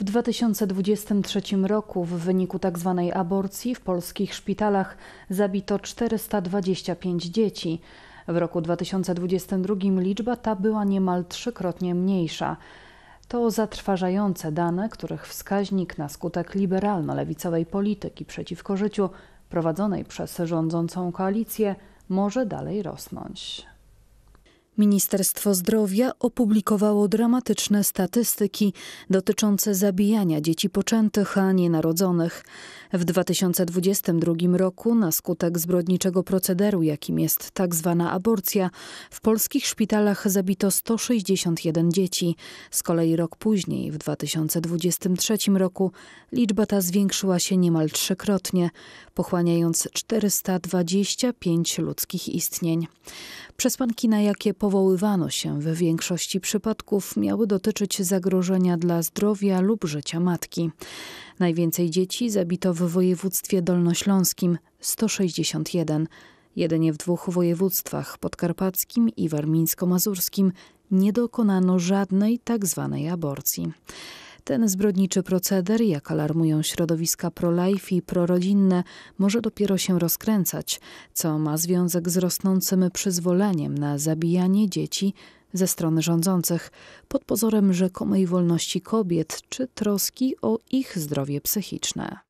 W 2023 roku w wyniku tzw. Tak aborcji w polskich szpitalach zabito 425 dzieci. W roku 2022 liczba ta była niemal trzykrotnie mniejsza. To zatrważające dane, których wskaźnik na skutek liberalno-lewicowej polityki przeciwko życiu prowadzonej przez rządzącą koalicję może dalej rosnąć. Ministerstwo Zdrowia opublikowało dramatyczne statystyki dotyczące zabijania dzieci poczętych, a nienarodzonych. W 2022 roku na skutek zbrodniczego procederu, jakim jest tak zwana aborcja, w polskich szpitalach zabito 161 dzieci. Z kolei rok później, w 2023 roku, liczba ta zwiększyła się niemal trzykrotnie, pochłaniając 425 ludzkich istnień. Przesłanki na jakie po powoływano się w większości przypadków miały dotyczyć zagrożenia dla zdrowia lub życia matki. Najwięcej dzieci zabito w województwie dolnośląskim 161. Jedynie w dwóch województwach podkarpackim i warmińsko-mazurskim nie dokonano żadnej tak zwanej aborcji. Ten zbrodniczy proceder, jak alarmują środowiska pro-life i prorodzinne, może dopiero się rozkręcać, co ma związek z rosnącym przyzwoleniem na zabijanie dzieci ze strony rządzących pod pozorem rzekomej wolności kobiet czy troski o ich zdrowie psychiczne.